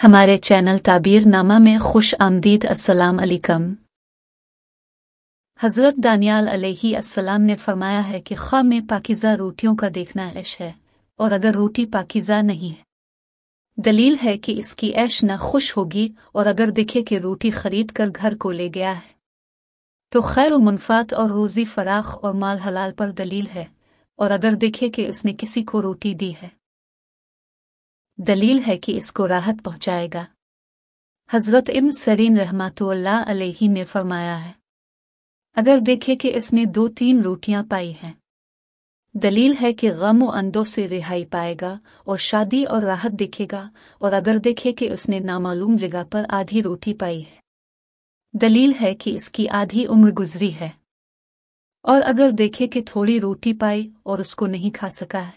हमारे चैनल नामा में खुश आमदीद असलकम हज़रत दानियाल अलैहि अस्सलाम ने फरमाया है कि ख्वा में पाकिज़ा रोटियों का देखना ऐश है और अगर रोटी पाकिज़ा नहीं है दलील है कि इसकी ऐश न खुश होगी और अगर दिखे कि रोटी खरीद कर घर को ले गया है तो खैर मुनफात और रोज़ी फराख और माल हलाल पर दलील है और अगर दिखे कि उसने किसी को रोटी दी है दलील है कि इसको राहत पहुंचाएगा हजरत इम सरीन रहमत अलैहि ने फरमाया है अगर देखे कि इसने दो तीन रोटियां पाई हैं दलील है कि गम व अंदों से रिहाई पाएगा और शादी और राहत देखेगा और अगर देखे कि उसने नामालूम जगह पर आधी रोटी पाई है दलील है कि इसकी आधी उम्र गुजरी है और अगर देखे कि थोड़ी रोटी पाई और उसको नहीं खा सका है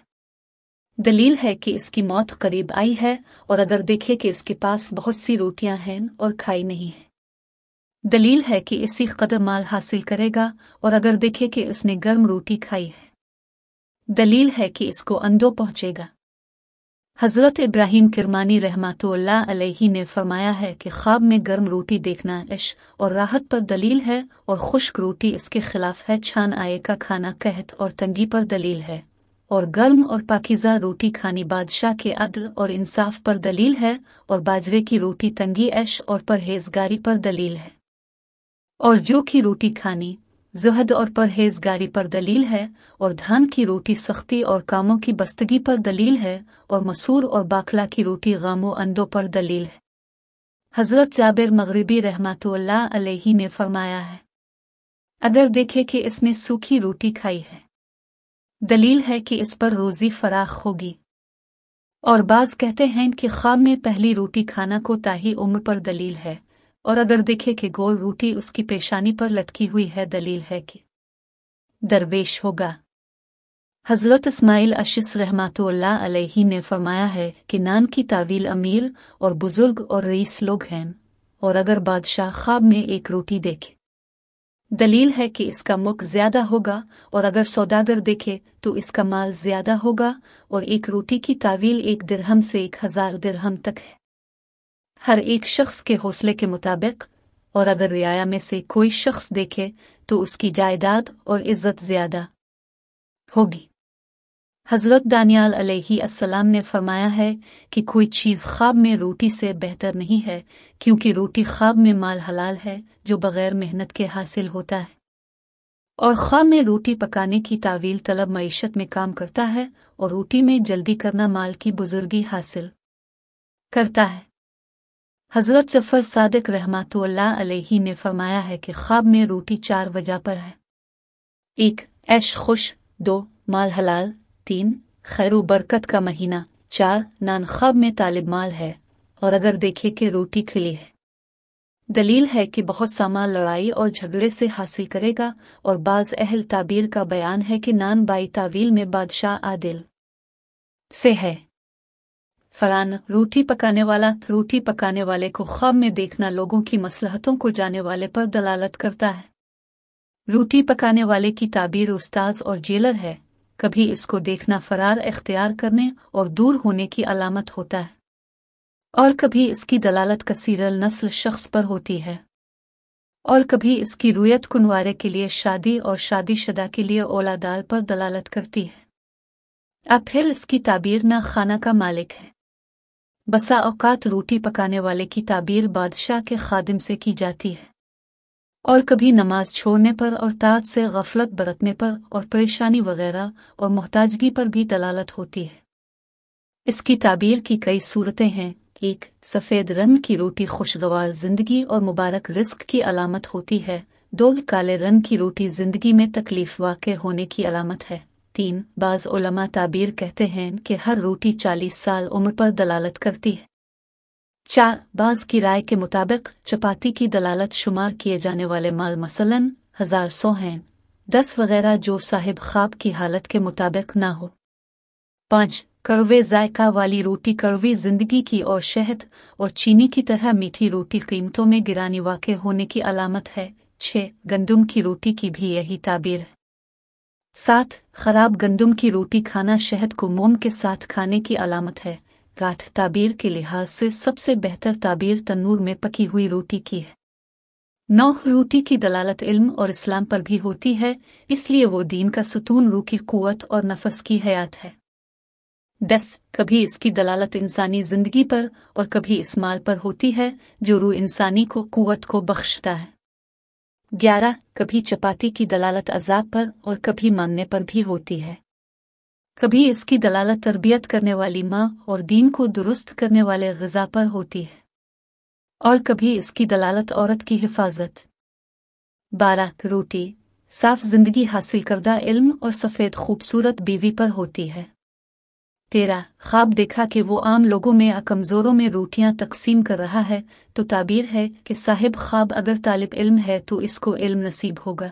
दलील है कि इसकी मौत करीब आई है और अगर देखे कि इसके पास बहुत सी रोटियां हैं और खाई नहीं है दलील है कि इसी कदम माल हासिल करेगा और अगर देखे कि इसने गर्म रोटी खाई है दलील है कि इसको अंदो पहुंचेगा हजरत इब्राहिम किरमानी रहमत अलैही ने फरमाया है कि ख्वाब में गर्म रोटी देखना इश और राहत पर दलील है और खुश्क रोटी इसके खिलाफ है छान आए का खाना कहत और तंगी पर दलील है और गर्म और पाकिजा रोटी खानी बादशाह के अदल और इंसाफ पर दलील है और बाजरे की रोटी तंगी ऐश और परहेजगारी पर दलील है और जो की रोटी खानी जहद और परहेजगारी पर दलील है और धान की रोटी सख्ती और कामों की बस्तगी पर दलील है और मसूर और बाखला की रोटी गामो अंदों पर दलील है हज़रत जाबिर मगरबी रहमत ने फरमाया है अगर देखे कि इसने सूखी रोटी खाई है दलील है कि इस पर रोजी फराख होगी और बाज कहते हैं कि ख्वाब में पहली रोटी खाना को ताही उम्र पर दलील है और अगर देखे कि गोल रोटी उसकी पेशानी पर लटकी हुई है दलील है कि दरवेश होगा हजरत इस्माइल अशिस रहमातुल्ला ने फरमाया है कि नान की तावील अमीर और बुजुर्ग और रईस लोग हैं और अगर बादशाह ख्वाब में एक रोटी देखे दलील है कि इसका मुख ज्यादा होगा और अगर सौदागर देखे तो इसका माल ज्यादा होगा और एक रोटी की तावील एक दिरहम से एक हजार दिरहम तक है हर एक शख्स के हौसले के मुताबिक और अगर रियाया में से कोई शख्स देखे तो उसकी जायदाद और इज्जत ज्यादा होगी हज़रत दानियाल अलैहिस्सलाम ने फरमाया है कि कोई चीज़ ख्वाब में रोटी से बेहतर नहीं है क्योंकि रोटी ख्वाब में माल हलाल है जो बग़ैर मेहनत के हासिल होता है और ख्वाब में रोटी पकाने की तावील तलब मीशत में काम करता है और रोटी में जल्दी करना माल की बुजुर्गी हासिल करता है हज़रत जफ़र सादक रहमातुल्लाह अलैहि ने फरमाया है कि ख्वाब में रोटी चार वजह पर है एक ऐश खुश दो माल हलाल तीन खैर बरकत का महीना चार नान खब में तालिब माल है और अगर देखे कि रोटी खिली है दलील है कि बहुत सामा लड़ाई और झगड़े से हासिल करेगा और बाज अहल ताबीर का बयान है कि नान बाई तावील में बादशाह आदिल से है फरान रोटी पकाने वाला रोटी पकाने वाले को ख्वाब में देखना लोगों की मसलहतों को जाने वाले पर दलालत करता है रोटी पकाने वाले की ताबीर उस्ताज और जेलर है कभी इसको देखना फरार इख्तियार करने और दूर होने की अलामत होता है और कभी इसकी दलालत कसीरल नस्ल शख्स पर होती है और कभी इसकी रुयत कुनवारे के लिए शादी और शादीशुदा के लिए औलादार पर दलालत करती है अब फिर इसकी ताबीर ना खाना का मालिक है बसा औकात रोटी पकाने वाले की ताबीर बादशाह के खादिम से की जाती है और कभी नमाज छोड़ने पर और ताज से गफलत बरतने पर और परेशानी वगैरह और मोहताजगी पर भी दलालत होती है इसकी ताबीर की कई सूरतें हैं एक सफ़ेद रंग की रोटी खुशगवार जिंदगी और मुबारक रिस्क की अलामत होती है दो काले रंग की रोटी जिंदगी में तकलीफ वाक़ होने की अलामत है तीन बाज़ उलमा ताबीर कहते हैं कि हर रोटी चालीस साल उम्र पर दलालत करती है चारबाज राय के मुताबिक चपाती की दलालत शुमार किए जाने वाले माल मसलन हजार सौ हैं दस वगैरह जो साहिब खाब की हालत के मुताबिक ना हो पाँच कड़वे जायका वाली रोटी कड़वी जिंदगी की और शहद और चीनी की तरह मीठी रोटी कीमतों में गिरानी वाक़ होने की अलामत है छः गंदुम की रोटी की भी यही ताबीर है सात खराब गंदुम की रोटी खाना शहद को मोम के साथ खाने की अलामत है काठ ताबीर के लिहाज से सबसे बेहतर ताबीर तन्नूर में पकी हुई रोटी की है नौ रोटी की दलालत इल्म और इस्लाम पर भी होती है इसलिए वो दीन का सुतून रू की कुत और नफस की हयात है दस कभी इसकी दलालत इंसानी जिंदगी पर और कभी इस माल पर होती है जो रू इंसानी को कुत को बख्शता है ग्यारह कभी चपाती की दलालत अजाब पर और कभी मांगने पर भी होती है कभी इसकी दलालत तरबियत करने वाली माँ और दीन को दुरुस्त करने वाले गजा पर होती है और कभी इसकी दलालत औरत की हिफाजत बारह रोटी साफ जिंदगी हासिल करदा इल्म और सफ़ेद खूबसूरत बीवी पर होती है तेरा ख्वाब देखा कि वो आम लोगों में या कमज़ोरों में रोटियां तकसीम कर रहा है तो ताबीर है कि साहिब ख्वाब अगर तालिब इल्म है तो इसको इल्म नसीब होगा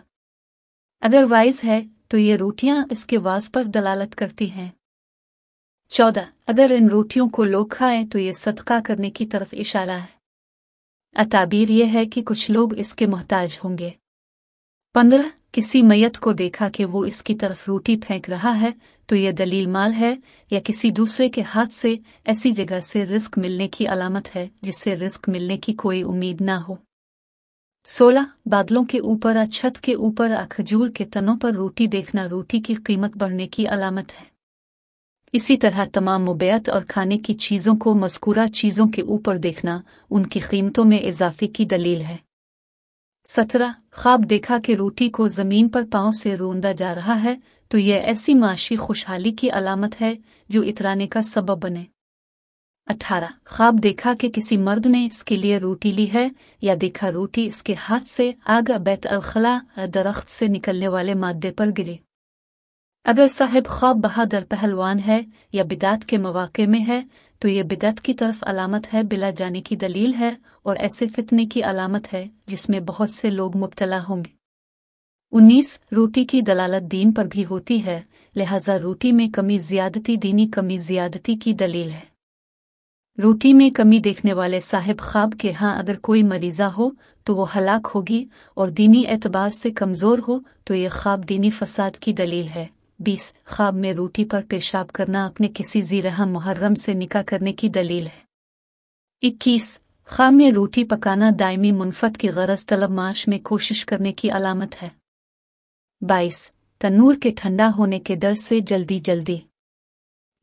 अदरवाइज है तो ये रोटियां इसके वास पर दलालत करती हैं चौदह अगर इन रोटियों को लोग खाएं तो ये सदका करने की तरफ इशारा है अताबीर यह है कि कुछ लोग इसके मोहताज होंगे पंद्रह किसी मैयत को देखा कि वो इसकी तरफ रोटी फेंक रहा है तो यह दलील माल है या किसी दूसरे के हाथ से ऐसी जगह से रिस्क मिलने की अलामत है जिससे रिस्क मिलने की कोई उम्मीद ना हो सोलह बादलों के ऊपर आ छत के ऊपर आ खजूर के तनों पर रोटी देखना रोटी की कीमत बढ़ने की अलामत है इसी तरह तमाम मुबैत और खाने की चीज़ों को मस्कूरा चीज़ों के ऊपर देखना उनकी कीमतों में इजाफे की दलील है सत्रह ख्वाब देखा कि रोटी को ज़मीन पर पाँव से रोंदा जा रहा है तो यह ऐसी माशी खुशहाली की अलामत है जो इतराने का सबब बने अठारह ख्वाब देखा कि किसी मर्द ने इसके लिए रोटी ली है या देखा रोटी इसके हाथ से आग बैत अलखला दरख्त से निकलने वाले मादे पर गिरे अगर साहेब ख्वाब बहादुर पहलवान है या बिदात के मौाक़े में है तो ये बिदत की तरफ अलामत है बिला जाने की दलील है और ऐसे फितने की अलामत है जिसमें बहुत से लोग मुबतला होंगे उन्नीस रोटी की दलालत दीन पर भी होती है लिहाजा रोटी में कमी ज्यादती दीनी कमी ज्यादती की दलील है रोटी में कमी देखने वाले साहिब खाब के हाँ अगर कोई मरीजा हो तो वो हलाक होगी और दीनी एतबार से कमज़ोर हो तो ये ख्वाब दीनी फसाद की दलील है बीस ख्वाब में रोटी पर पेशाब करना अपने किसी जीरा मुहर्रम से निकाह करने की दलील है इक्कीस ख्वाब में रोटी पकाना दायमी मुनफत की गरज तलब माश में कोशिश करने की अलामत है बाईस तनूर के ठंडा होने के डर से जल्दी जल्दी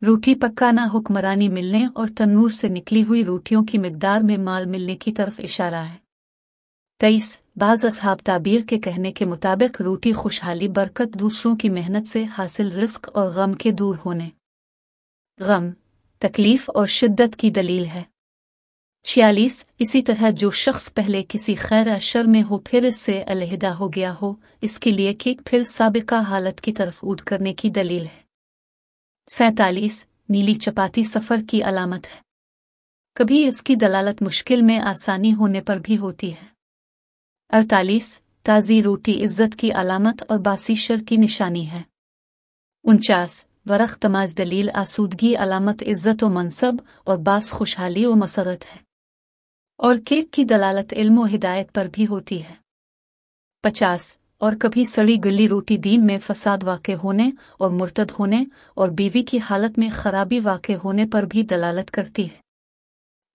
रोटी पकाना हुक्मरानी मिलने और तन्नूर से निकली हुई रोटियों की मकदार में माल मिलने की तरफ इशारा है तेईस बाज असहाब ताबीर के कहने के मुताबिक रोटी खुशहाली बरकत दूसरों की मेहनत से हासिल रिस्क और गम के दूर होने गम तकलीफ और शिद्दत की दलील है छियालीस इसी तरह जो शख्स पहले किसी खैर अशर में हो फिर इससे अलहदा हो गया हो इसके लिए कि फिर सबका हालत की तरफ ऊद करने की दलील है सैतालीस नीली चपाती सफर की अलामत है कभी इसकी दलालत मुश्किल में आसानी होने पर भी होती है अड़तालीस ताज़ी रोटी इज्जत की अलामत और बासी शर की निशानी है उनचास वरख तमाज दलील आसूदगी अलामत इज्जत व मनसब और बास खुशहाली व मसरत है और केक की दलालत इल्म व हिदायत पर भी होती है पचास और कभी सड़ी गली रोटी दीन में फसाद वाक़ होने और मुर्तद होने और बीवी की हालत में खराबी वाक़ होने पर भी दलालत करती है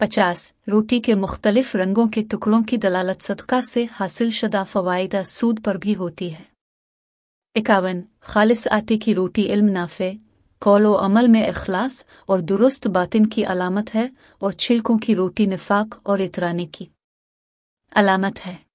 पचास रोटी के मुख्तलिफ रंगों के टुकड़ों की दलालत सदका से हासिल शुदा फ़वाइदा सूद पर भी होती है इक्यावन खालिस आटे की रोटी इल्म नाफे कौल अमल में अखलास और दुरुस्त बातिन की अलामत है और छिलकों की रोटी निफाक और इतराने की अलामत है